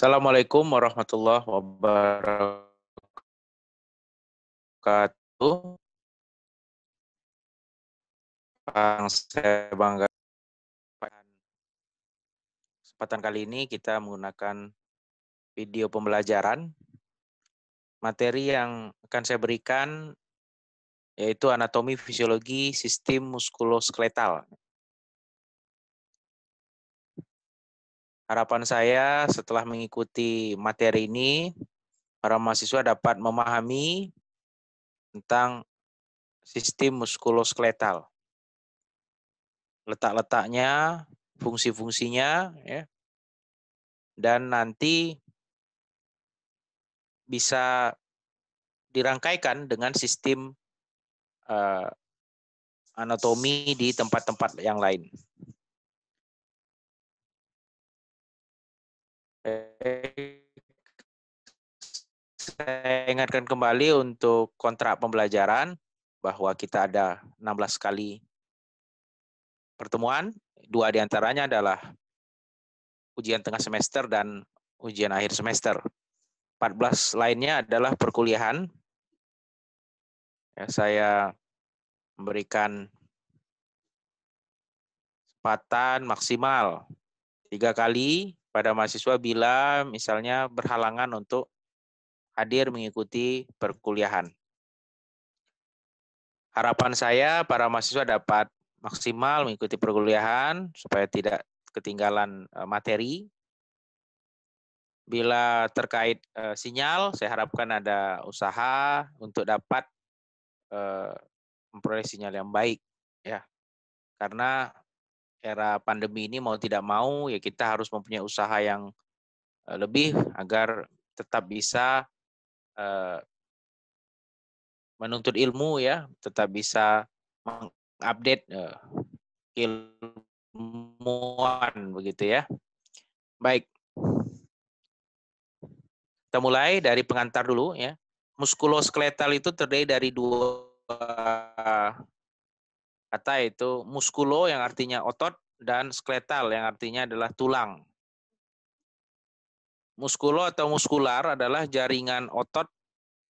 Assalamualaikum warahmatullahi wabarakatuh. Yang saya bangga kesempatan kali ini kita menggunakan video pembelajaran. Materi yang akan saya berikan yaitu anatomi fisiologi sistem muskuloskeletal. Harapan saya setelah mengikuti materi ini, para mahasiswa dapat memahami tentang sistem muskuloskeletal. Letak-letaknya, fungsi-fungsinya, ya. dan nanti bisa dirangkaikan dengan sistem uh, anatomi di tempat-tempat yang lain. saya ingatkan kembali untuk kontrak pembelajaran bahwa kita ada 16 kali pertemuan, dua diantaranya adalah ujian tengah semester dan ujian akhir semester. 14 lainnya adalah perkuliahan. Ya, saya memberikan kesempatan maksimal tiga kali pada mahasiswa bila misalnya berhalangan untuk hadir mengikuti perkuliahan. Harapan saya para mahasiswa dapat maksimal mengikuti perkuliahan supaya tidak ketinggalan eh, materi. Bila terkait eh, sinyal, saya harapkan ada usaha untuk dapat eh, memperoleh sinyal yang baik ya. Karena era pandemi ini mau tidak mau ya kita harus mempunyai usaha yang eh, lebih agar tetap bisa eh, menuntut ilmu ya, tetap bisa mengupdate eh, ilmuwan begitu ya. Baik. Kita mulai dari pengantar dulu ya. Muskuloskeletal itu terdiri dari dua kata itu muskulo yang artinya otot dan skeletal yang artinya adalah tulang. Muskulo atau muskular adalah jaringan otot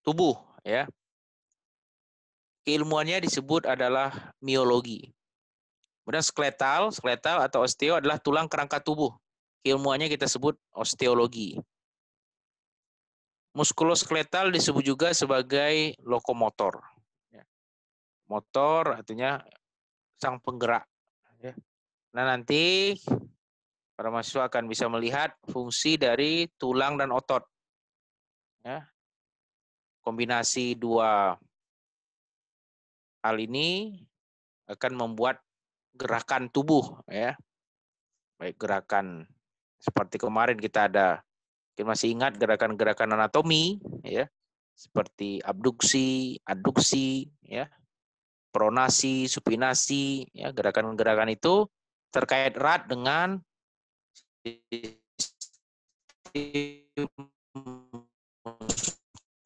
tubuh ya. Keilmuannya disebut adalah miologi. Kemudian skeletal, skeletal atau osteo adalah tulang kerangka tubuh. Keilmuannya kita sebut osteologi. Muskuloskeletal disebut juga sebagai lokomotor. Ya. Motor artinya sang penggerak. Ya. Nah nanti para mahasiswa akan bisa melihat fungsi dari tulang dan otot. Ya. Kombinasi dua hal ini akan membuat gerakan tubuh ya. Baik gerakan seperti kemarin kita ada kita masih ingat gerakan-gerakan anatomi ya seperti abduksi, adduksi ya pronasi, supinasi, ya gerakan-gerakan itu terkait erat dengan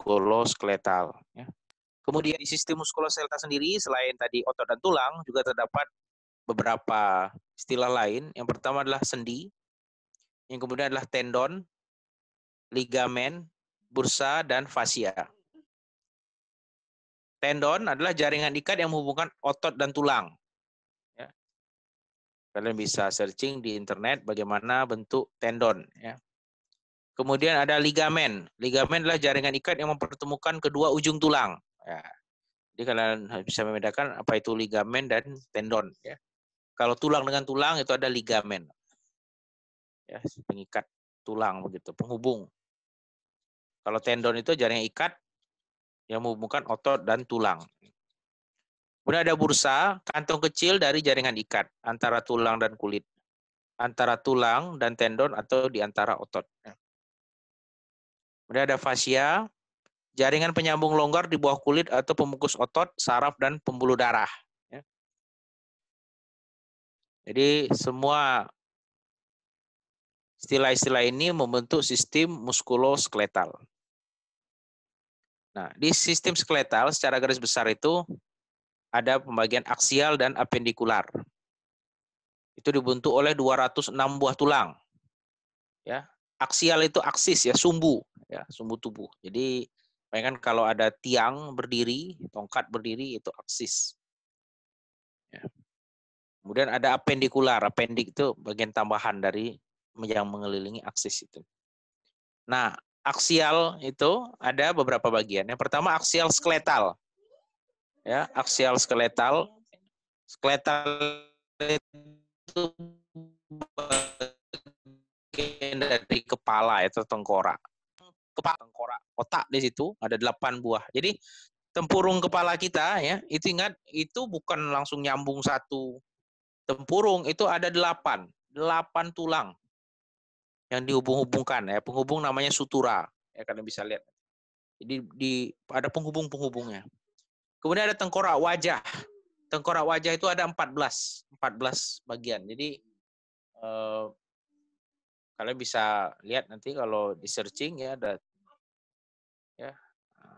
muskuloskeletal. Ya. Kemudian di sistem muskuloskeletal sendiri, selain tadi otot dan tulang, juga terdapat beberapa istilah lain. Yang pertama adalah sendi, yang kemudian adalah tendon, ligamen, bursa, dan fascia. Tendon adalah jaringan ikat yang menghubungkan otot dan tulang. Ya. Kalian bisa searching di internet bagaimana bentuk tendon. Ya. Kemudian ada ligamen. Ligamen adalah jaringan ikat yang mempertemukan kedua ujung tulang. Ya. Jadi kalian bisa membedakan apa itu ligamen dan tendon. Ya. Kalau tulang dengan tulang itu ada ligamen. Ya, pengikat tulang begitu, penghubung. Kalau tendon itu jaringan ikat yang menghubungkan otot dan tulang. Kemudian ada bursa, kantong kecil dari jaringan ikat antara tulang dan kulit, antara tulang dan tendon atau di antara otot. Kemudian ada fasia, jaringan penyambung longgar di bawah kulit atau pembungkus otot, saraf, dan pembuluh darah. Ya. Jadi semua istilah-istilah ini membentuk sistem muskuloskeletal. Nah, di sistem skeletal secara garis besar itu ada pembagian aksial dan apendikular. Itu dibentuk oleh 206 buah tulang. Ya, aksial itu aksis ya, sumbu, ya, sumbu tubuh. Jadi bayangkan kalau ada tiang berdiri, tongkat berdiri itu aksis. Ya. Kemudian ada apendikular. Apendik itu bagian tambahan dari yang mengelilingi aksis itu. Nah, aksial itu ada beberapa bagian. Yang pertama aksial skeletal. Ya, aksial skeletal. Skeletal itu bagian dari kepala atau ya, tengkorak. Kepala tengkorak, otak di situ ada delapan buah. Jadi tempurung kepala kita ya, itu ingat itu bukan langsung nyambung satu tempurung, itu ada delapan, delapan tulang yang dihubung-hubungkan ya. Penghubung namanya sutura ya kalian bisa lihat. Jadi di ada penghubung-penghubungnya. Kemudian ada tengkorak wajah. Tengkorak wajah itu ada 14, 14 bagian. Jadi eh, kalian bisa lihat nanti kalau di searching ya ada ya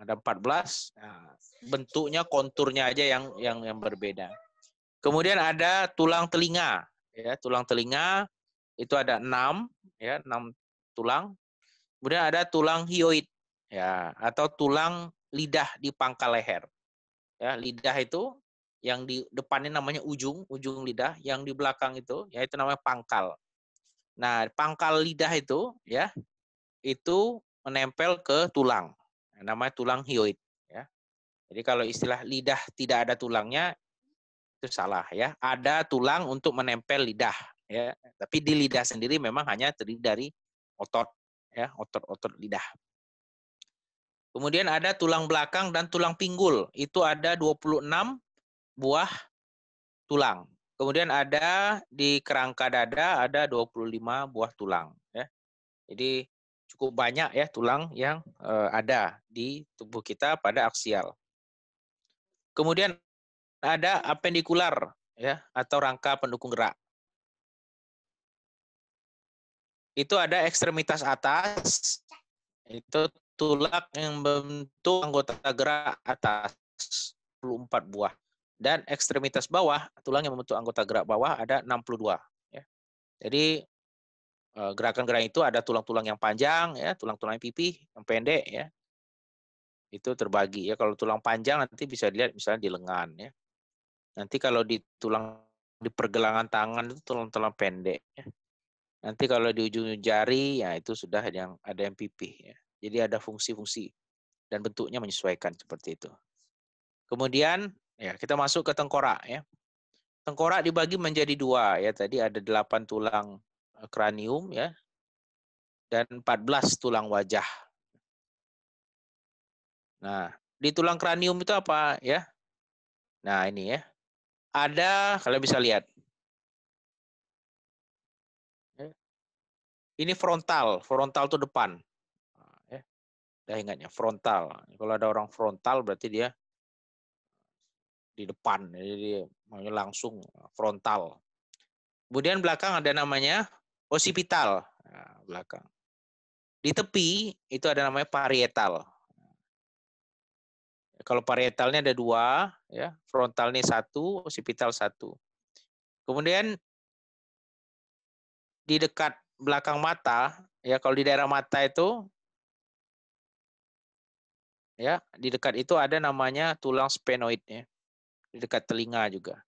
ada 14 nah, bentuknya konturnya aja yang yang yang berbeda. Kemudian ada tulang telinga ya, tulang telinga itu ada enam ya enam tulang kemudian ada tulang hioid ya atau tulang lidah di pangkal leher ya lidah itu yang di depannya namanya ujung ujung lidah yang di belakang itu ya itu namanya pangkal nah pangkal lidah itu ya itu menempel ke tulang nah, namanya tulang hioid ya jadi kalau istilah lidah tidak ada tulangnya itu salah ya ada tulang untuk menempel lidah ya tapi di lidah sendiri memang hanya terdiri dari otot ya otot-otot lidah kemudian ada tulang belakang dan tulang pinggul itu ada 26 buah tulang kemudian ada di kerangka dada ada 25 buah tulang ya jadi cukup banyak ya tulang yang eh, ada di tubuh kita pada aksial kemudian ada apendikular ya atau rangka pendukung gerak itu ada ekstremitas atas itu tulak yang membentuk anggota gerak atas 24 buah dan ekstremitas bawah tulang yang membentuk anggota gerak bawah ada 62 ya. Jadi eh, gerakan-gerakan itu ada tulang-tulang yang panjang ya, tulang-tulang pipi yang pendek ya. Itu terbagi ya. Kalau tulang panjang nanti bisa dilihat misalnya di lengan ya. Nanti kalau di tulang di pergelangan tangan itu tulang-tulang pendek ya. Nanti kalau di ujung jari, ya itu sudah yang ada yang pipih. Ya. Jadi ada fungsi-fungsi dan bentuknya menyesuaikan seperti itu. Kemudian ya kita masuk ke tengkorak ya. Tengkorak dibagi menjadi dua ya. Tadi ada delapan tulang e, kranium ya dan 14 tulang wajah. Nah, di tulang kranium itu apa ya? Nah, ini ya. Ada kalau bisa lihat Ini frontal, frontal tuh depan. Nah, ya, dah ingatnya frontal. Kalau ada orang frontal berarti dia di depan, jadi dia langsung frontal. Kemudian belakang ada namanya occipital nah, belakang. Di tepi itu ada namanya parietal. Nah, kalau parietalnya ada dua, ya frontal ini satu, occipital satu. Kemudian di dekat belakang mata, ya kalau di daerah mata itu ya di dekat itu ada namanya tulang sphenoid ya di dekat telinga juga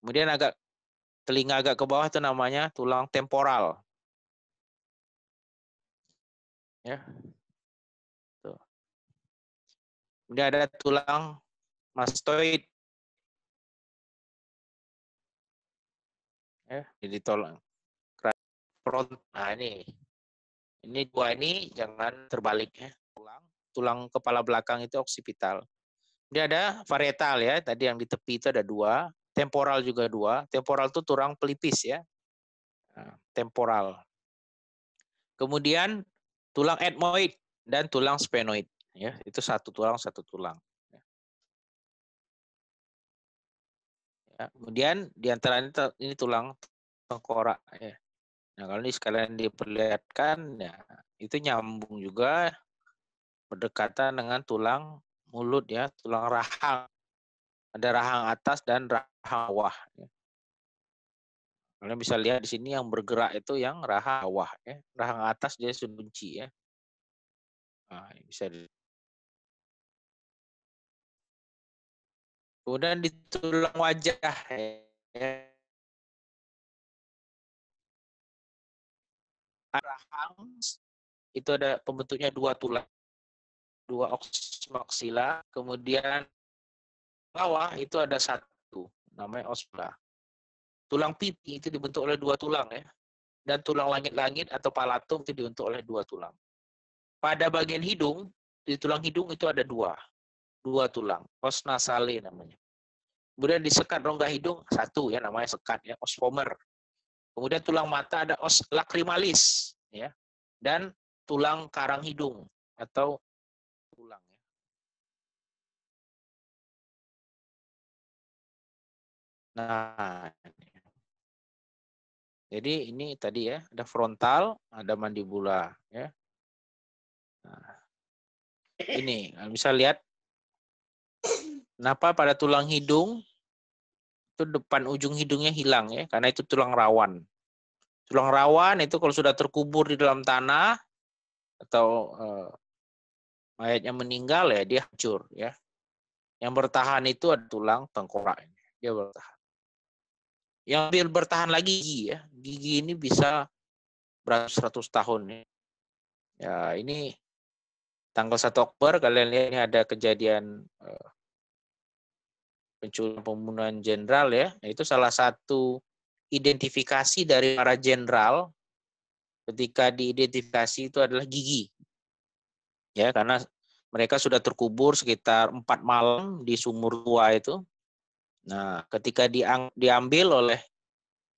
kemudian agak telinga agak ke bawah itu namanya tulang temporal ya Tuh. kemudian ada tulang mastoid ya jadi tulang front nah ini ini dua ini jangan terbalik ya tulang tulang kepala belakang itu oksipital dia ada varietal ya tadi yang di tepi itu ada dua temporal juga dua temporal itu tulang pelipis ya nah, temporal kemudian tulang etmoid dan tulang sphenoid ya itu satu tulang satu tulang ya. Ya, kemudian di antara ini, ini tulang tengkorak ya. Nah, kalau ini sekalian diperlihatkan, ya, itu nyambung juga berdekatan dengan tulang mulut ya, tulang rahang. Ada rahang atas dan rahang bawah. Ya. Kalian bisa lihat di sini yang bergerak itu yang rahang bawah. Ya. Rahang atas dia sebenci, ya. Nah, bisa dilihat. Kemudian di tulang wajah. Ya. Abraham itu ada pembentuknya dua tulang, dua osmoksila, kemudian bawah itu ada satu, namanya osmula Tulang pipi itu dibentuk oleh dua tulang ya, dan tulang langit-langit atau palatum itu dibentuk oleh dua tulang. Pada bagian hidung, di tulang hidung itu ada dua, dua tulang, osnasale namanya. Kemudian di sekat rongga hidung satu ya namanya sekat ya, osfomer. Kemudian tulang mata ada os lacrimalis, ya, dan tulang karang hidung atau tulang. Ya. Nah, jadi ini tadi ya, ada frontal, ada mandibula, ya. Nah, ini bisa lihat. Kenapa pada tulang hidung itu depan ujung hidungnya hilang ya, karena itu tulang rawan. Tulang rawan itu kalau sudah terkubur di dalam tanah atau eh, mayatnya meninggal ya dia hancur ya. Yang bertahan itu ada tulang tengkorak ini dia bertahan. Yang lebih bertahan lagi gigi ya. Gigi ini bisa beratus-ratus tahun ya. Ya ini tanggal 1 Oktober kalian lihat ini ada kejadian eh, Pencurian pembunuhan jenderal ya, itu salah satu identifikasi dari para jenderal ketika diidentifikasi itu adalah gigi. Ya, karena mereka sudah terkubur sekitar empat malam di sumur tua itu. Nah, ketika diang, diambil oleh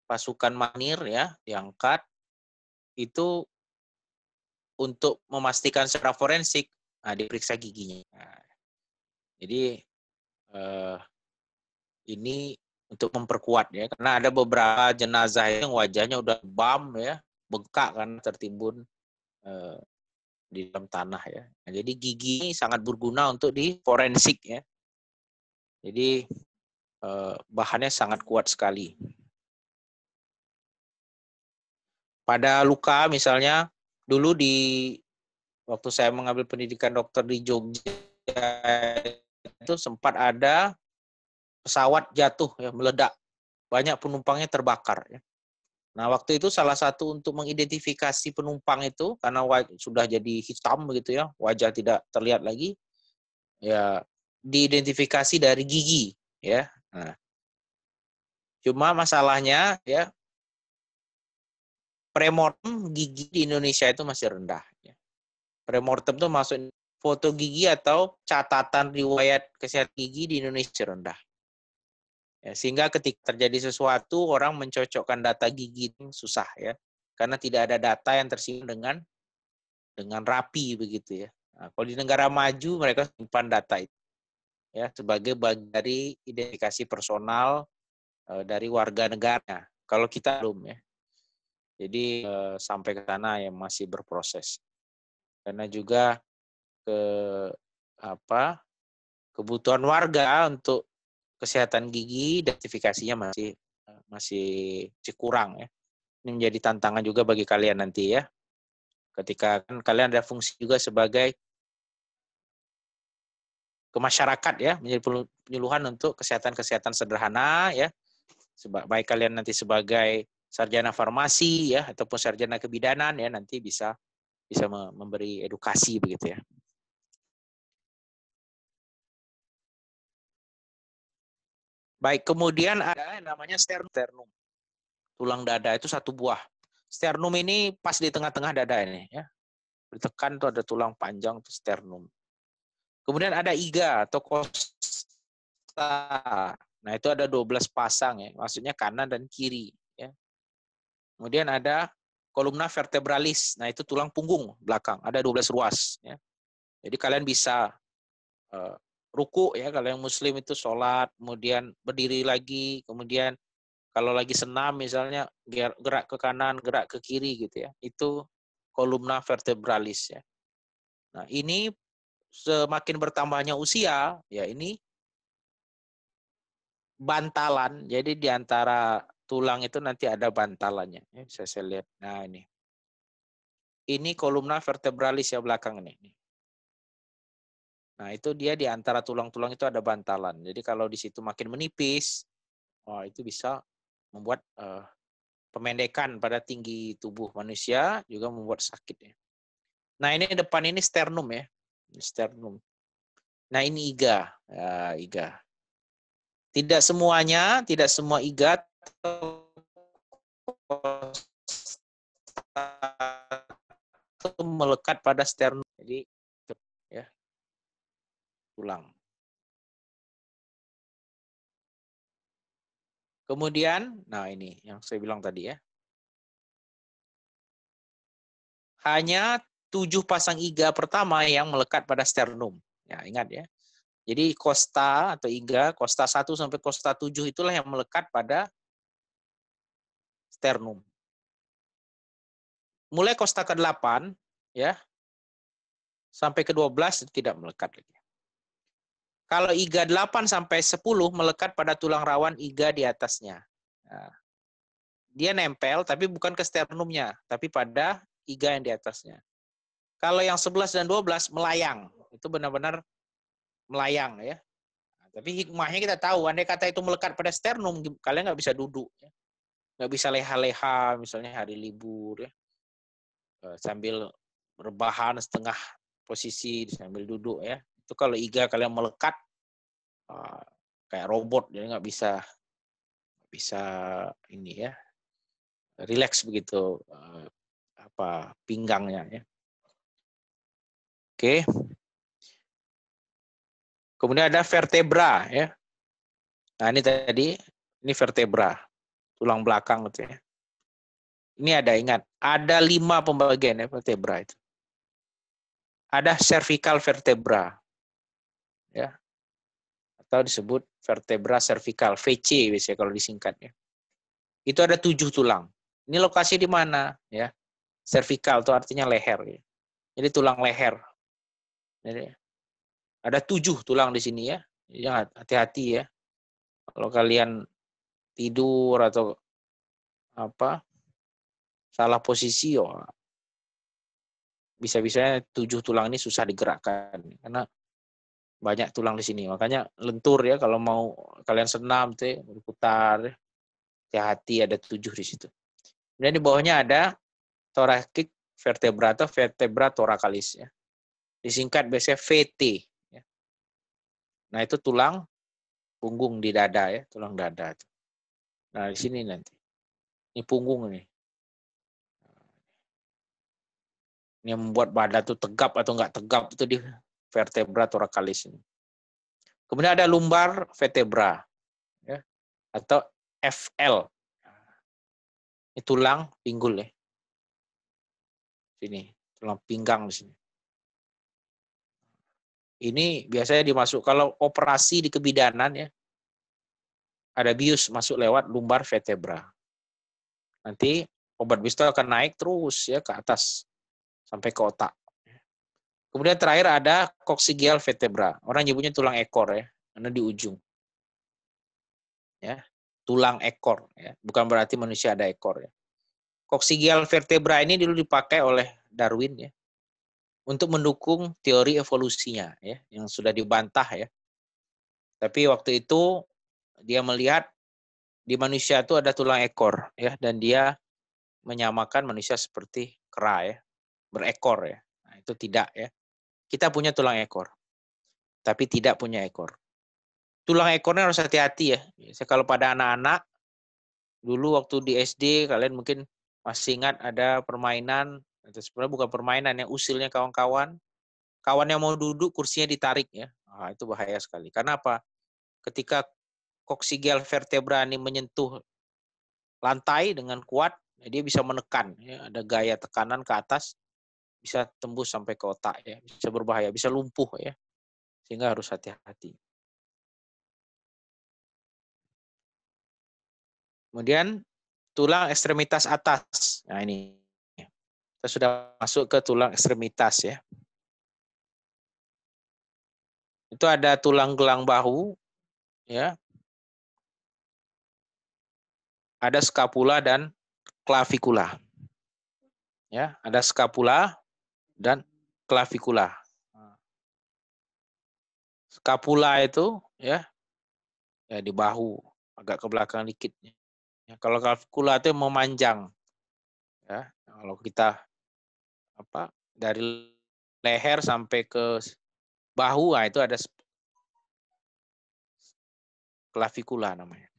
pasukan manir ya, diangkat itu untuk memastikan secara forensik nah, diperiksa giginya. Nah, jadi eh, ini untuk memperkuat ya karena ada beberapa jenazah yang wajahnya udah bam ya bengkak karena tertimbun uh, di dalam tanah ya nah, jadi gigi ini sangat berguna untuk di forensik ya jadi uh, bahannya sangat kuat sekali pada luka misalnya dulu di waktu saya mengambil pendidikan dokter di Jogja itu sempat ada pesawat jatuh ya meledak banyak penumpangnya terbakar ya. Nah, waktu itu salah satu untuk mengidentifikasi penumpang itu karena sudah jadi hitam begitu ya, wajah tidak terlihat lagi. Ya, diidentifikasi dari gigi ya. Nah. Cuma masalahnya ya premortem gigi di Indonesia itu masih rendah ya. Premortem itu maksud foto gigi atau catatan riwayat kesehatan gigi di Indonesia rendah. Ya, sehingga ketika terjadi sesuatu, orang mencocokkan data gigi susah ya, karena tidak ada data yang tersimpan dengan dengan rapi begitu ya. Nah, kalau di negara maju mereka simpan data itu ya sebagai bagian dari identifikasi personal e, dari warga negara. Kalau kita belum ya, jadi e, sampai ke sana yang masih berproses. Karena juga ke apa kebutuhan warga untuk kesehatan gigi identifikasinya eh, masih masih kurang ya. Ini menjadi tantangan juga bagi kalian nanti ya. Ketika kan kalian ada fungsi juga sebagai ke masyarakat ya, menjadi penyuluhan untuk kesehatan-kesehatan sederhana ya. Baik kalian nanti sebagai sarjana farmasi ya ataupun sarjana kebidanan ya nanti bisa bisa memberi edukasi begitu ya. Baik, kemudian ada namanya sternum. Tulang dada itu satu buah. Sternum ini pas di tengah-tengah dada ini ya. Ditekan itu ada tulang panjang itu sternum. Kemudian ada iga atau costa. Nah, itu ada 12 pasang ya, maksudnya kanan dan kiri ya. Kemudian ada kolumna vertebralis. Nah, itu tulang punggung belakang, ada 12 ruas ya. Jadi kalian bisa eh, ruku ya kalau yang muslim itu sholat kemudian berdiri lagi kemudian kalau lagi senam misalnya gerak ke kanan gerak ke kiri gitu ya itu kolumna vertebralis ya nah ini semakin bertambahnya usia ya ini bantalan jadi di antara tulang itu nanti ada bantalannya ya, saya, saya lihat nah ini ini kolumna vertebralis ya belakang ini Nah, itu dia di antara tulang-tulang itu ada bantalan. Jadi kalau di situ makin menipis, oh, itu bisa membuat uh, pemendekan pada tinggi tubuh manusia juga membuat sakit ya. Nah, ini depan ini sternum ya. Sternum. Nah, ini iga, ya, iga. Tidak semuanya, tidak semua iga melekat pada sternum. Jadi pulang. Kemudian, nah ini yang saya bilang tadi ya. Hanya tujuh pasang iga pertama yang melekat pada sternum. Ya, ingat ya. Jadi kosta atau iga, kosta 1 sampai kosta 7 itulah yang melekat pada sternum. Mulai kosta ke-8 ya sampai ke-12 tidak melekat lagi. Kalau iga 8 sampai 10 melekat pada tulang rawan iga di atasnya. Nah, dia nempel tapi bukan ke sternumnya, tapi pada iga yang di atasnya. Kalau yang 11 dan 12 melayang, itu benar-benar melayang ya. Nah, tapi hikmahnya kita tahu, andai kata itu melekat pada sternum, kalian nggak bisa duduk. Ya. Nggak bisa leha-leha, misalnya hari libur. Ya. Eh, sambil rebahan setengah posisi sambil duduk ya itu kalau iga kalian melekat uh, kayak robot jadi nggak bisa bisa ini ya relax begitu uh, apa pinggangnya ya. Oke. Kemudian ada vertebra ya. Nah, ini tadi ini vertebra, tulang belakang gitu ya. Ini ada ingat, ada lima pembagian ya vertebra itu. Ada cervical vertebra ya atau disebut vertebra cervical VC biasanya kalau disingkat ya itu ada tujuh tulang ini lokasi di mana ya cervical itu artinya leher ya. jadi tulang leher jadi ada tujuh tulang di sini ya jangan ya, hati-hati ya kalau kalian tidur atau apa salah posisi oh bisa-bisanya tujuh tulang ini susah digerakkan karena banyak tulang di sini. Makanya lentur ya kalau mau kalian senam tuh ya, putar. Hati-hati ada tujuh di situ. Kemudian di bawahnya ada thoracic vertebra atau vertebra torakalis ya. Disingkat biasanya VT ya. Nah, itu tulang punggung di dada ya, tulang dada itu. Nah, di sini nanti. Ini punggung ini. Ini yang membuat badan tuh tegap atau enggak tegap itu di vertebra torakalis ini. Kemudian ada lumbar vertebra ya, atau FL. Ini tulang pinggul ya. Sini, tulang pinggang di sini. Ini biasanya dimasuk kalau operasi di kebidanan ya. Ada bius masuk lewat lumbar vertebra. Nanti obat bius akan naik terus ya ke atas sampai ke otak. Kemudian terakhir ada koksigial vertebra. Orang nyebutnya tulang ekor ya, karena di ujung. Ya, tulang ekor ya. Bukan berarti manusia ada ekor ya. Koksigial vertebra ini dulu dipakai oleh Darwin ya untuk mendukung teori evolusinya ya yang sudah dibantah ya. Tapi waktu itu dia melihat di manusia itu ada tulang ekor ya dan dia menyamakan manusia seperti kera ya, berekor ya. Nah, itu tidak ya. Kita punya tulang ekor, tapi tidak punya ekor. Tulang ekornya harus hati-hati ya. Saya kalau pada anak-anak, dulu waktu di SD kalian mungkin masih ingat ada permainan, atau sebenarnya bukan permainan, yang usilnya kawan-kawan. Kawan yang mau duduk, kursinya ditarik ya. Nah, itu bahaya sekali. Karena apa? Ketika koksigel vertebra ini menyentuh lantai dengan kuat, dia bisa menekan. Ya, ada gaya tekanan ke atas, bisa tembus sampai ke otak ya, bisa berbahaya, bisa lumpuh ya. Sehingga harus hati-hati. Kemudian tulang ekstremitas atas. Nah ini. Kita sudah masuk ke tulang ekstremitas ya. Itu ada tulang gelang bahu ya. Ada skapula dan klavikula. Ya, ada skapula, dan clavicula, ah. scapula itu ya, ya di bahu agak ke belakang dikit. Ya, kalau clavicula itu memanjang. Ya, kalau kita apa dari leher sampai ke bahu nah itu ada clavicula namanya.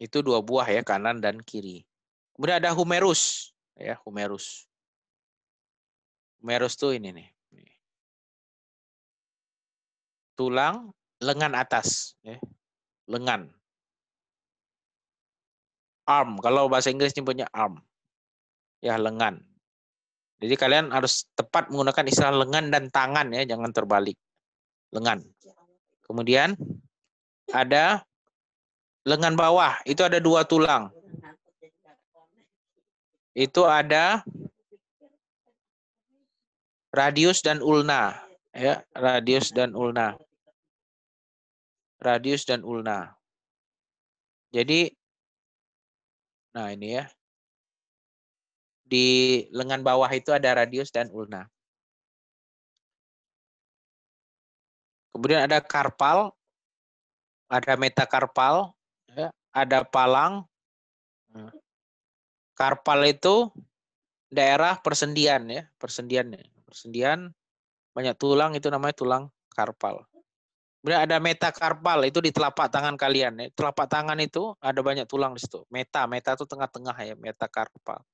Itu dua buah ya, kanan dan kiri. Kemudian ada humerus ya humerus. Humerus tuh ini nih. Tulang lengan atas, ya. lengan. Arm, kalau bahasa Inggris nyebutnya arm. Ya, lengan. Jadi kalian harus tepat menggunakan istilah lengan dan tangan ya, jangan terbalik. Lengan. Kemudian ada lengan bawah, itu ada dua tulang itu ada radius dan ulna, ya, radius dan ulna. Radius dan ulna. Jadi nah ini ya. Di lengan bawah itu ada radius dan ulna. Kemudian ada karpal, ada metakarpal, ya, ada palang, nah, Karpal itu daerah persendian ya, persendian ya. Persendian banyak tulang itu namanya tulang karpal. Kemudian ada metakarpal itu di telapak tangan kalian ya. Telapak tangan itu ada banyak tulang di situ. Meta, meta itu tengah-tengah ya, metakarpal.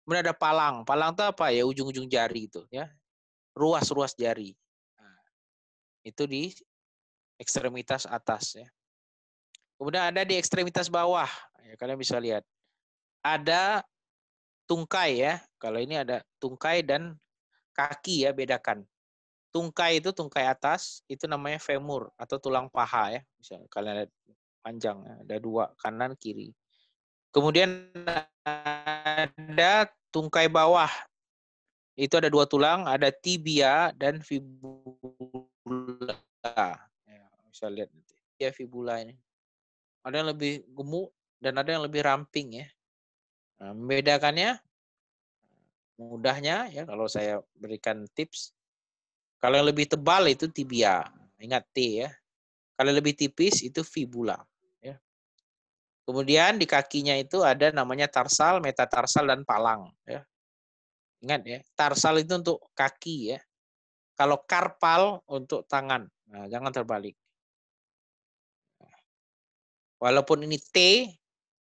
Kemudian ada palang. Palang itu apa ya? Ujung-ujung jari itu ya. Ruas-ruas jari. Nah, itu di ekstremitas atas ya. Kemudian ada di ekstremitas bawah. Ya, kalian bisa lihat ada tungkai ya. Kalau ini ada tungkai dan kaki ya bedakan. Tungkai itu tungkai atas, itu namanya femur atau tulang paha ya. Misalnya kalian ada panjang, ada dua, kanan, kiri. Kemudian ada tungkai bawah. Itu ada dua tulang, ada tibia dan fibula. Ya, bisa lihat nanti. Ya fibula ini. Ada yang lebih gemuk dan ada yang lebih ramping ya. Nah, membedakannya mudahnya ya kalau saya berikan tips kalau yang lebih tebal itu tibia, ingat T ya. Kalau lebih tipis itu fibula. Ya. Kemudian di kakinya itu ada namanya tarsal, metatarsal dan palang. Ya. Ingat ya, tarsal itu untuk kaki ya. Kalau karpal untuk tangan, nah, jangan terbalik. Walaupun ini T,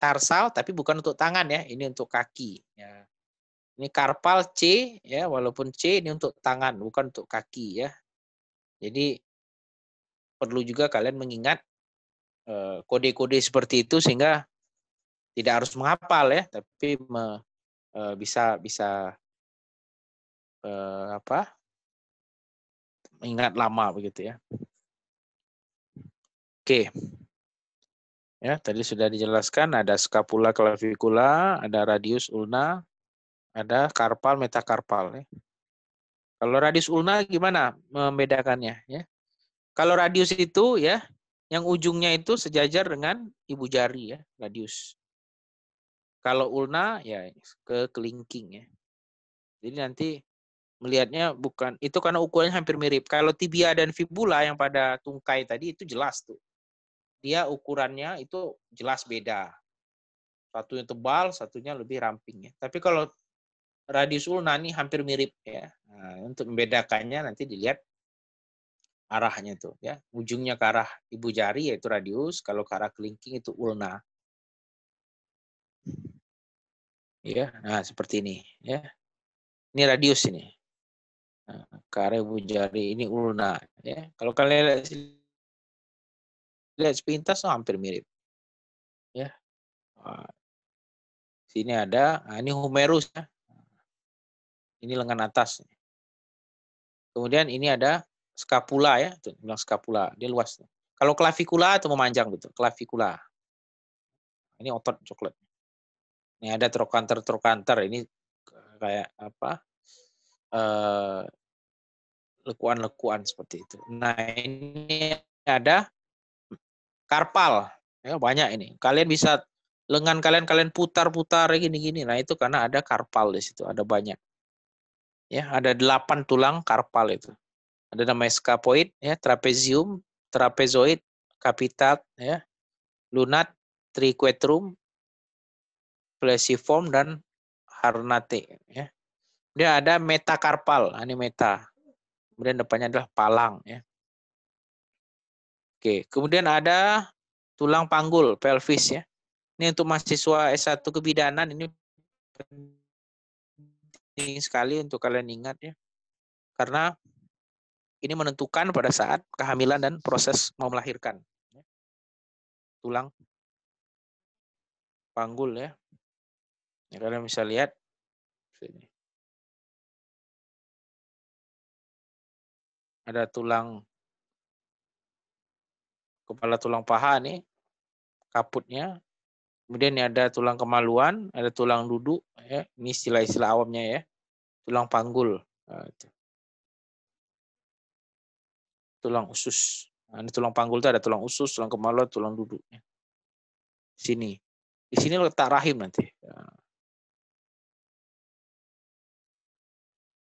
tarsal tapi bukan untuk tangan ya, ini untuk kaki. Ya. Ini karpal C ya, walaupun C ini untuk tangan bukan untuk kaki ya. Jadi perlu juga kalian mengingat eh, kode-kode seperti itu sehingga tidak harus menghafal ya, tapi me, eh, bisa bisa eh, apa? mengingat lama begitu ya. Oke. Okay. Ya, tadi sudah dijelaskan ada scapula clavicula, ada radius ulna, ada karpal metakarpal ya. Kalau radius ulna gimana membedakannya ya? Kalau radius itu ya yang ujungnya itu sejajar dengan ibu jari ya, radius. Kalau ulna ya ke kelingking ya. Jadi nanti melihatnya bukan itu karena ukurannya hampir mirip. Kalau tibia dan fibula yang pada tungkai tadi itu jelas tuh dia ukurannya itu jelas beda. Satunya tebal, satunya lebih ramping ya. Tapi kalau radius ulna ini hampir mirip ya. Nah, untuk membedakannya nanti dilihat arahnya itu ya. Ujungnya ke arah ibu jari yaitu radius, kalau ke arah kelingking itu ulna. Ya, nah seperti ini ya. Ini radius ini. Nah, ke arah ibu jari ini ulna ya. Kalau kalian lihat sepintas oh, hampir mirip. Ya. Sini ada, nah ini humerus ya. Ini lengan atas. Kemudian ini ada skapula ya, tuh bilang scapula, dia luas. Kalau klavikula itu memanjang betul, klavikula. Ini otot coklat. Ini ada trokanter-trokanter, ini kayak apa? Eh, lekuan-lekuan seperti itu. Nah, ini ada karpal. Ya, banyak ini. Kalian bisa lengan kalian kalian putar-putar gini-gini. Nah, itu karena ada karpal di situ, ada banyak. Ya, ada delapan tulang karpal itu. Ada namanya scapoid, ya, trapezium, trapezoid, capitat, ya, lunat, triquetrum, plesiform dan harnate, ya. Kemudian ada metakarpal, ini meta. Kemudian depannya adalah palang, ya. Oke, kemudian ada tulang panggul pelvis ya. Ini untuk mahasiswa S1 kebidanan ini penting sekali untuk kalian ingat ya. Karena ini menentukan pada saat kehamilan dan proses mau melahirkan. Tulang panggul ya. ya kalian bisa lihat sini. Ada tulang kepala tulang paha nih, kaputnya. Kemudian ini ada tulang kemaluan, ada tulang duduk, ya. ini istilah-istilah awamnya ya, tulang panggul, nah, tulang usus. Nah, ini tulang panggul itu ada tulang usus, tulang kemaluan, tulang duduk. Ya. Sini, di sini letak rahim nanti. Ya.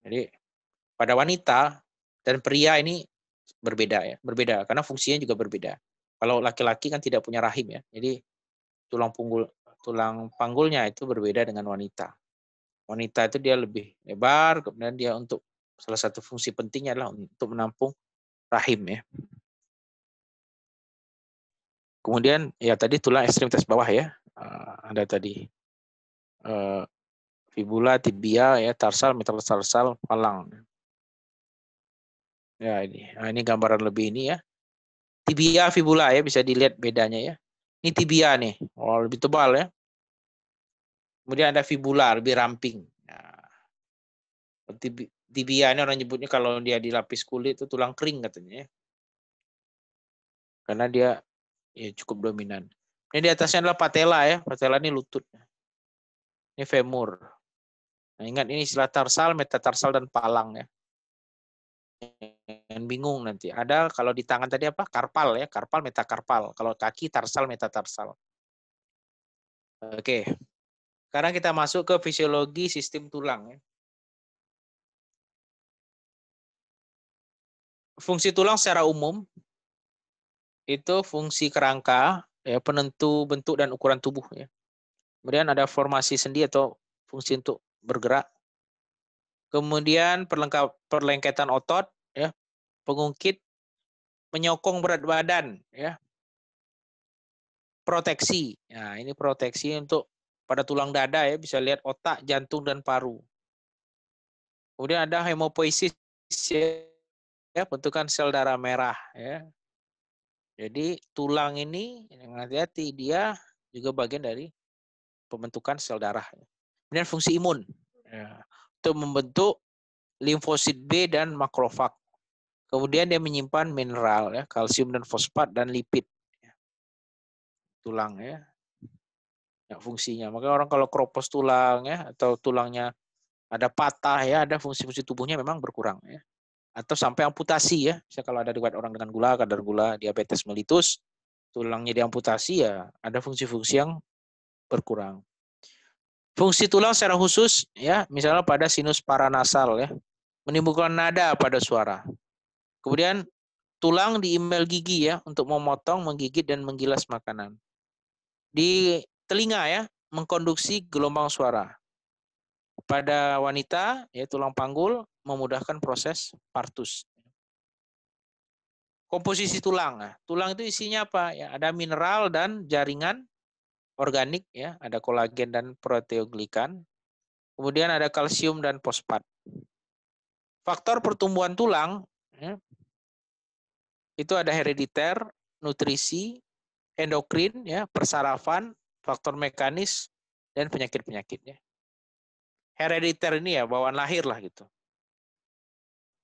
Jadi pada wanita dan pria ini berbeda ya, berbeda karena fungsinya juga berbeda. Kalau laki-laki kan tidak punya rahim ya. Jadi tulang punggul tulang panggulnya itu berbeda dengan wanita. Wanita itu dia lebih lebar, kemudian dia untuk salah satu fungsi pentingnya adalah untuk menampung rahim ya. Kemudian ya tadi tulang ekstremitas bawah ya. Eh, ada tadi eh, fibula, tibia ya, tarsal, metatarsal, palang. Ya ini. Nah, ini gambaran lebih ini ya tibia fibula ya bisa dilihat bedanya ya. Ini tibia nih, oh, lebih tebal ya. Kemudian ada fibula lebih ramping. Nah, tibia ini orang nyebutnya kalau dia dilapis kulit itu tulang kering katanya ya. Karena dia ya cukup dominan. Ini di atasnya adalah patella ya. Patella ini lutut. Ini femur. Nah, ingat ini istilah tarsal, metatarsal dan palang ya jangan bingung nanti. Ada kalau di tangan tadi apa? Karpal ya, karpal metakarpal. Kalau kaki tarsal metatarsal. Oke. Sekarang kita masuk ke fisiologi sistem tulang ya. Fungsi tulang secara umum itu fungsi kerangka ya penentu bentuk dan ukuran tubuh ya. Kemudian ada formasi sendi atau fungsi untuk bergerak. Kemudian perlengkap perlengketan otot, pengungkit menyokong berat badan ya proteksi nah ini proteksi untuk pada tulang dada ya bisa lihat otak jantung dan paru kemudian ada hemopoiesis ya, ya bentukan sel darah merah ya jadi tulang ini yang hati-hati dia juga bagian dari pembentukan sel darah. Ya. Kemudian fungsi imun ya, untuk membentuk limfosit B dan makrofag. Kemudian dia menyimpan mineral ya, kalsium dan fosfat dan lipid. Ya. Tulang ya. ya fungsinya. Maka orang kalau kropos tulang ya atau tulangnya ada patah ya, ada fungsi-fungsi tubuhnya memang berkurang ya. Atau sampai amputasi ya. saya kalau ada riwayat orang dengan gula, kadar gula, diabetes melitus, tulangnya diamputasi ya, ada fungsi-fungsi yang berkurang. Fungsi tulang secara khusus ya, misalnya pada sinus paranasal ya, menimbulkan nada pada suara. Kemudian tulang di email gigi ya untuk memotong, menggigit dan menggilas makanan. Di telinga ya mengkonduksi gelombang suara. Pada wanita ya tulang panggul memudahkan proses partus. Komposisi tulang. Nah, tulang itu isinya apa? Ya, ada mineral dan jaringan organik ya, ada kolagen dan proteoglikan. Kemudian ada kalsium dan fosfat. Faktor pertumbuhan tulang itu ada herediter, nutrisi, endokrin, ya, persarafan, faktor mekanis, dan penyakit-penyakitnya. Herediter ini ya bawaan lahir lah gitu.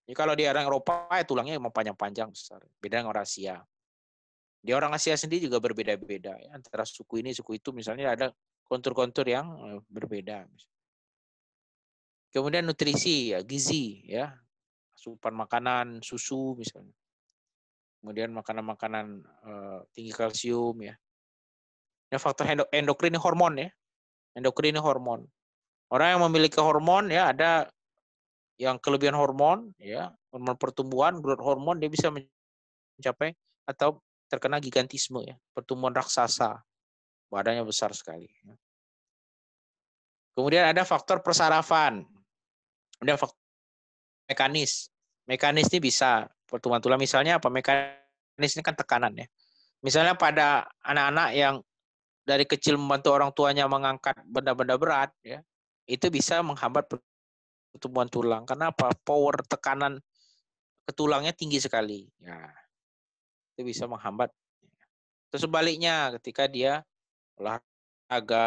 Jadi kalau di orang Eropa ya tulangnya memang panjang-panjang besar. Beda dengan orang Asia. Di orang Asia sendiri juga berbeda-beda. Ya. Antara suku ini, suku itu misalnya ada kontur-kontur yang eh, berbeda. Kemudian nutrisi, ya, gizi. ya asupan makanan, susu misalnya. Kemudian makanan-makanan eh, tinggi kalsium ya. Ya faktor endokrin hormon ya. Endokrin hormon. Orang yang memiliki hormon ya ada yang kelebihan hormon ya, hormon pertumbuhan, growth hormon dia bisa mencapai atau terkena gigantisme ya, pertumbuhan raksasa. Badannya besar sekali. Ya. Kemudian ada faktor persarafan. ada faktor mekanis. Mekanis ini bisa pertumbuhan tulang. Misalnya apa? Mekanis ini kan tekanan ya. Misalnya pada anak-anak yang dari kecil membantu orang tuanya mengangkat benda-benda berat ya, itu bisa menghambat pertumbuhan tulang. karena apa Power tekanan ke tulangnya tinggi sekali. Ya. Itu bisa menghambat. Terus sebaliknya ketika dia olahraga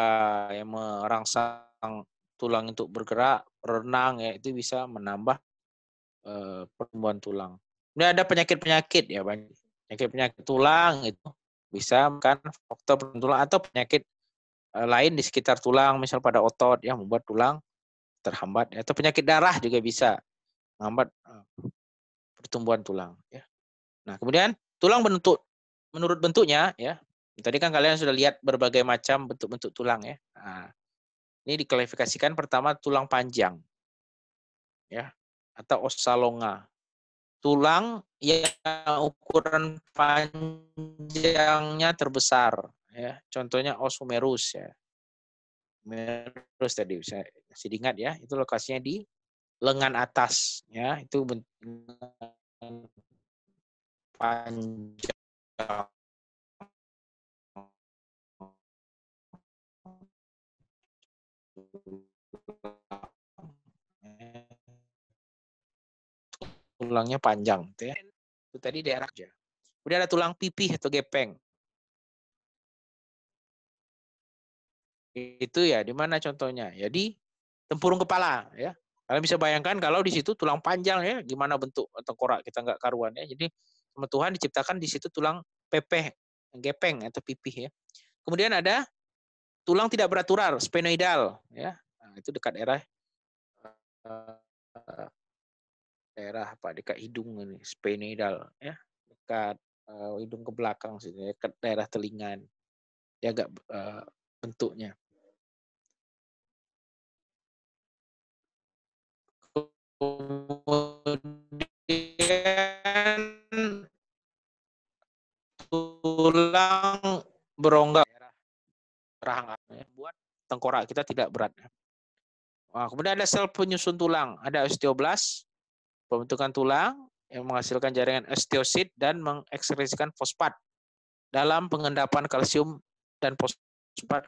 yang merangsang tulang untuk bergerak, renang ya itu bisa menambah Eh, pertumbuhan tulang. Ini ada penyakit-penyakit ya penyakit-penyakit tulang itu bisa kan faktor pertumbuhan tulang atau penyakit eh, lain di sekitar tulang misal pada otot yang membuat tulang terhambat ya, atau penyakit darah juga bisa menghambat eh, pertumbuhan tulang ya. Nah, kemudian tulang bentuk menurut bentuknya ya. Tadi kan kalian sudah lihat berbagai macam bentuk-bentuk tulang ya. Nah, ini diklasifikasikan pertama tulang panjang. Ya atau osalonga. Tulang yang ukuran panjangnya terbesar. ya Contohnya os humerus. Ya. Humerus tadi saya masih ingat ya. Itu lokasinya di lengan atas. ya Itu panjang tulangnya panjang gitu ya. Iya. Itu tadi daerah aja. Kemudian ada tulang pipih atau gepeng. Itu ya di mana contohnya? Jadi, ya, tempurung kepala ya. Kalian bisa bayangkan kalau di situ tulang panjang ya, gimana bentuk tengkorak kita nggak karuan ya. Jadi sama Tuhan diciptakan di situ tulang pepeh, gepeng atau pipih ya. Kemudian ada tulang tidak beraturan, spenoidal ya. Nah, itu dekat daerah eh, daerah apa dekat hidung ini spinal ya dekat uh, hidung ke belakang sini dekat ya, daerah telinga dia agak uh, bentuknya kemudian tulang berongga rahang ya, buat tengkorak kita tidak berat. Nah, kemudian ada sel penyusun tulang, ada osteoblas, pembentukan tulang yang menghasilkan jaringan osteosit dan mengekskresikan fosfat dalam pengendapan kalsium dan fosfat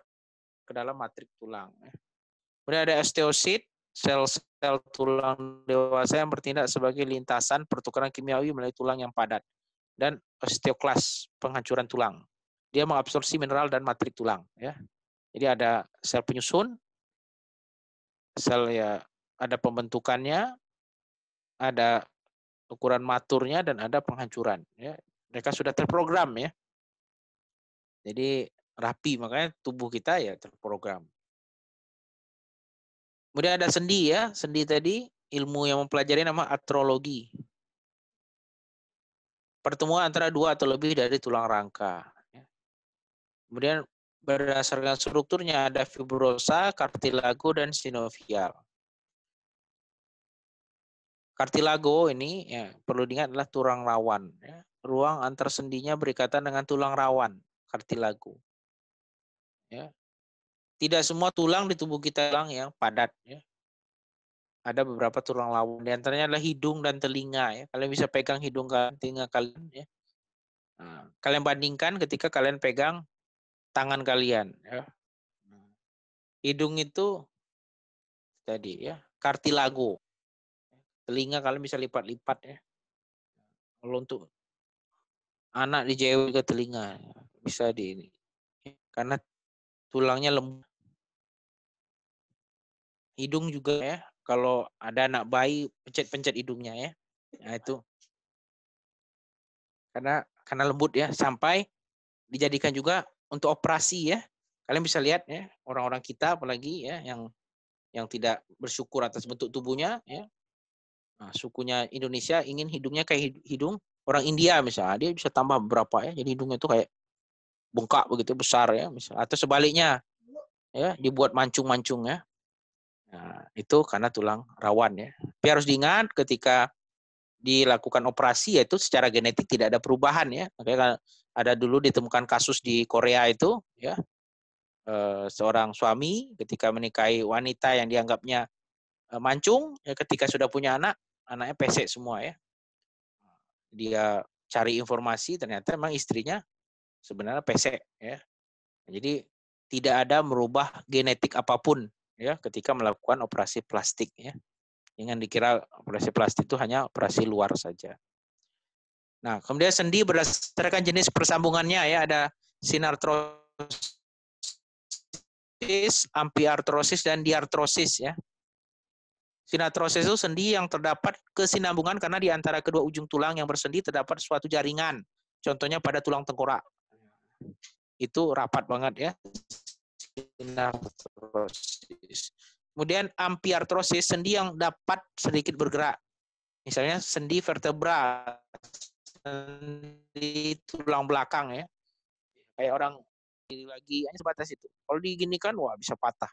ke dalam matrik tulang. Ya. Kemudian ada osteosit, sel-sel tulang dewasa yang bertindak sebagai lintasan pertukaran kimiawi melalui tulang yang padat dan osteoklas, penghancuran tulang. Dia mengabsorpsi mineral dan matrik tulang ya. Jadi ada sel penyusun, sel ya ada pembentukannya, ada ukuran maturnya dan ada penghancuran ya mereka sudah terprogram ya jadi rapi makanya tubuh kita ya terprogram kemudian ada sendi ya sendi tadi ilmu yang mempelajari nama astrologi pertemuan antara dua atau lebih dari tulang rangka ya. kemudian berdasarkan strukturnya ada fibrosa kartilago dan sinovial Kartilago ini ya, perlu diingat adalah tulang rawan. Ya. Ruang antar sendinya berikatan dengan tulang rawan, kartilago. Ya. Tidak semua tulang di tubuh kita tulang yang padat. Ya. Ada beberapa tulang rawan, di antaranya adalah hidung dan telinga. Ya. Kalian bisa pegang hidung dan telinga kalian. Ya. Nah, kalian bandingkan ketika kalian pegang tangan kalian. Ya. Nah, hidung itu tadi ya kartilago telinga kalian bisa lipat-lipat ya kalau untuk anak di ke telinga bisa di ini karena tulangnya lembut hidung juga ya kalau ada anak bayi pencet-pencet hidungnya ya nah, itu karena karena lembut ya sampai dijadikan juga untuk operasi ya kalian bisa lihat ya orang-orang kita apalagi ya yang yang tidak bersyukur atas bentuk tubuhnya ya Nah, sukunya Indonesia ingin hidungnya kayak hidung orang India misalnya, dia bisa tambah berapa ya, jadi hidungnya itu kayak bengkak begitu besar ya, misal atau sebaliknya ya dibuat mancung-mancung ya. Nah, itu karena tulang rawan ya. Tapi harus diingat ketika dilakukan operasi yaitu secara genetik tidak ada perubahan ya. Makanya ada dulu ditemukan kasus di Korea itu ya eh, seorang suami ketika menikahi wanita yang dianggapnya eh, mancung ya ketika sudah punya anak anaknya pesek semua ya. Dia cari informasi ternyata memang istrinya sebenarnya pesek ya. Jadi tidak ada merubah genetik apapun ya ketika melakukan operasi plastik ya. dengan dikira operasi plastik itu hanya operasi luar saja. Nah, kemudian sendi berdasarkan jenis persambungannya ya ada sinartrosis, ampiartrosis dan diartrosis ya. Sinatrosis itu sendi yang terdapat kesinambungan karena di antara kedua ujung tulang yang bersendi terdapat suatu jaringan. Contohnya pada tulang tengkorak. Itu rapat banget ya. Sinatrosis. Kemudian ampiartrosis, sendi yang dapat sedikit bergerak. Misalnya sendi vertebra, sendi tulang belakang ya. Kayak orang ini lagi, hanya sebatas itu. Kalau diginikan, wah bisa patah.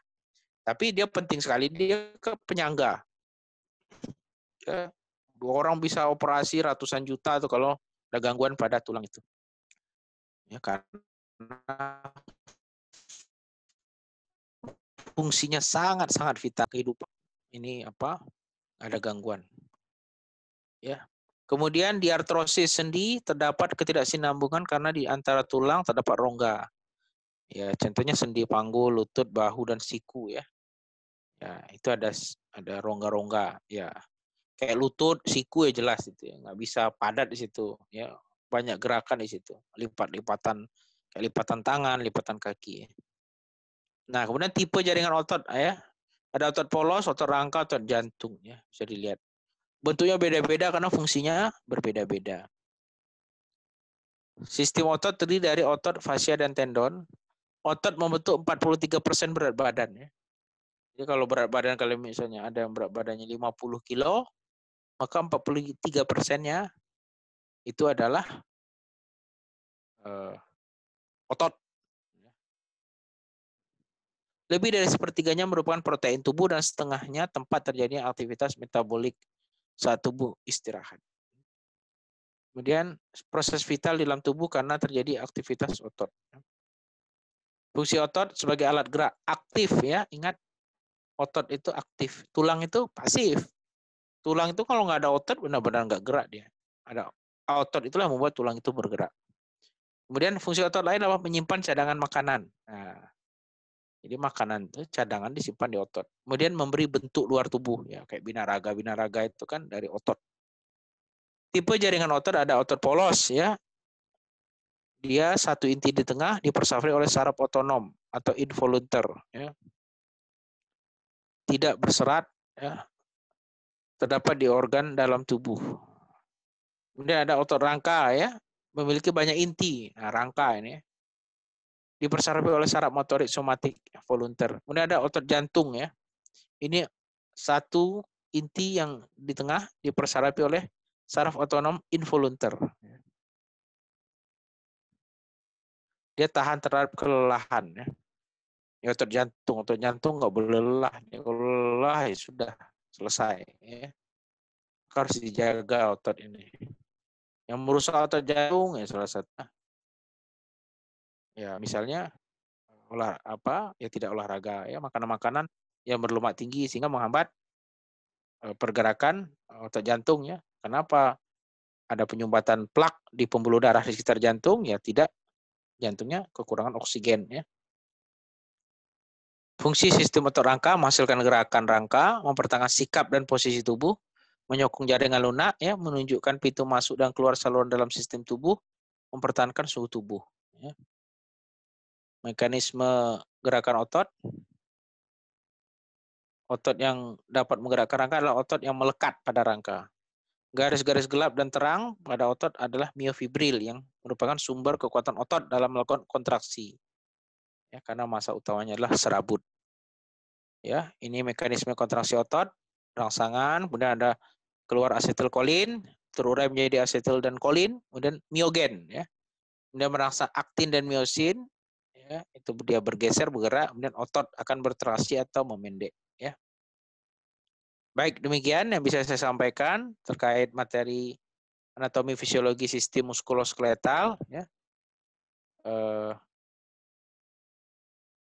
Tapi dia penting sekali, dia ke penyangga ya, dua orang bisa operasi ratusan juta tuh kalau ada gangguan pada tulang itu. Ya karena fungsinya sangat-sangat vital kehidupan ini apa ada gangguan. Ya. Kemudian di artrosis sendi terdapat ketidaksinambungan karena di antara tulang terdapat rongga. Ya, contohnya sendi panggul, lutut, bahu dan siku ya. Ya, itu ada ada rongga-rongga ya kayak lutut, siku ya jelas itu ya. Nggak bisa padat di situ ya. Banyak gerakan di situ. Lipat-lipatan kayak lipatan tangan, lipatan kaki ya. Nah, kemudian tipe jaringan otot ah ya. Ada otot polos, otot rangka, otot jantung ya. Bisa dilihat. Bentuknya beda-beda karena fungsinya berbeda-beda. Sistem otot terdiri dari otot, fascia dan tendon. Otot membentuk 43% berat badan ya. Jadi kalau berat badan kalian misalnya ada yang berat badannya 50 kilo, maka 43 persennya itu adalah uh, otot. Lebih dari sepertiganya merupakan protein tubuh dan setengahnya tempat terjadinya aktivitas metabolik saat tubuh istirahat. Kemudian proses vital di dalam tubuh karena terjadi aktivitas otot. Fungsi otot sebagai alat gerak aktif ya, ingat otot itu aktif, tulang itu pasif. Tulang itu kalau nggak ada otot benar-benar nggak gerak dia. Ada otot itulah membuat tulang itu bergerak. Kemudian fungsi otot lain adalah Menyimpan cadangan makanan. Nah, jadi makanan itu cadangan disimpan di otot. Kemudian memberi bentuk luar tubuh ya kayak binaraga-binaraga itu kan dari otot. Tipe jaringan otot ada otot polos ya. Dia satu inti di tengah dipersafri oleh saraf otonom atau involunter ya. Tidak berserat ya terdapat di organ dalam tubuh. Kemudian ada otot rangka ya, memiliki banyak inti. Nah, rangka ini dipersarapi oleh saraf motorik somatik volunter. Kemudian ada otot jantung ya. Ini satu inti yang di tengah dipersarapi oleh saraf otonom involunter. Dia tahan terhadap kelelahan ya. Ya, otot jantung, otot jantung nggak boleh lelah. Kalau lelah ya sudah selesai. Ya. Harus dijaga otot ini. Yang merusak otot jantung ya salah satu. Ah. Ya misalnya olah apa ya tidak olahraga ya makanan-makanan yang berlemak tinggi sehingga menghambat eh, pergerakan otot jantung ya. Kenapa ada penyumbatan plak di pembuluh darah di sekitar jantung ya tidak jantungnya kekurangan oksigen ya. Fungsi sistem otot rangka menghasilkan gerakan rangka, mempertahankan sikap dan posisi tubuh, menyokong jaringan lunak, ya, menunjukkan pintu masuk dan keluar saluran dalam sistem tubuh, mempertahankan suhu tubuh. Ya. Mekanisme gerakan otot, otot yang dapat menggerakkan rangka adalah otot yang melekat pada rangka. Garis-garis gelap dan terang pada otot adalah miofibril yang merupakan sumber kekuatan otot dalam melakukan kontraksi ya karena masa utamanya adalah serabut. Ya, ini mekanisme kontraksi otot, rangsangan, kemudian ada keluar asetilkolin, terurai menjadi asetil dan kolin, kemudian miogen ya. Kemudian merangsang aktin dan miosin, ya, itu dia bergeser bergerak, kemudian otot akan bertraksi atau memendek ya. Baik, demikian yang bisa saya sampaikan terkait materi anatomi fisiologi sistem muskuloskeletal ya. Uh,